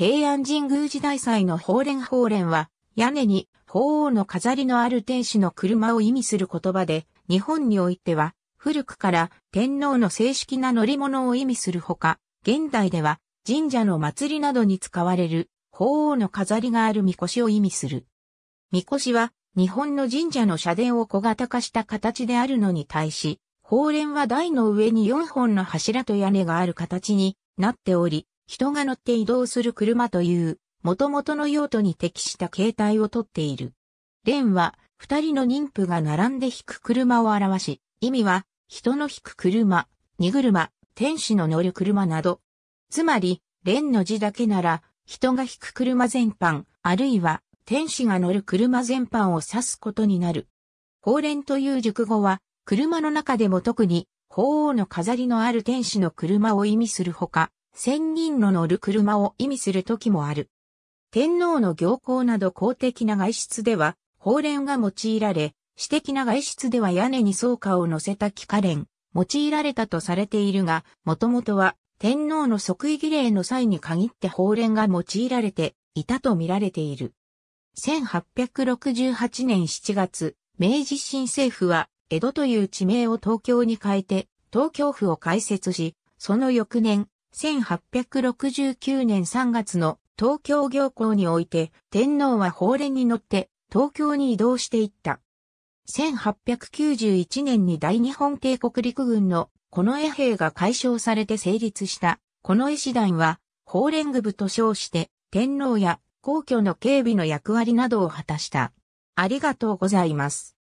平安神宮時代祭の法蓮法蓮は、屋根に法王の飾りのある天使の車を意味する言葉で、日本においては、古くから天皇の正式な乗り物を意味するほか、現代では神社の祭りなどに使われる法王の飾りがある神輿を意味する。神輿は日本の神社の社殿を小型化した形であるのに対し、法蓮は台の上に4本の柱と屋根がある形になっており、人が乗って移動する車という、元々の用途に適した形態をとっている。ンは、二人の妊婦が並んで引く車を表し、意味は、人の引く車、荷車、天使の乗る車など。つまり、ンの字だけなら、人が引く車全般、あるいは、天使が乗る車全般を指すことになる。法蓮という熟語は、車の中でも特に、法王の飾りのある天使の車を意味するほか、千人の乗る車を意味する時もある。天皇の行幸など公的な外出では、法連が用いられ、私的な外出では屋根に草花を乗せた木花連、用いられたとされているが、もともとは天皇の即位儀礼の際に限って法連が用いられていたと見られている。1868年7月、明治新政府は、江戸という地名を東京に変えて、東京府を開設し、その翌年、1869年3月の東京行幸において、天皇は法令に乗って東京に移動していった。1891年に大日本帝国陸軍のこの絵兵が解消されて成立した、この絵師団は、法連部と称して、天皇や皇居の警備の役割などを果たした。ありがとうございます。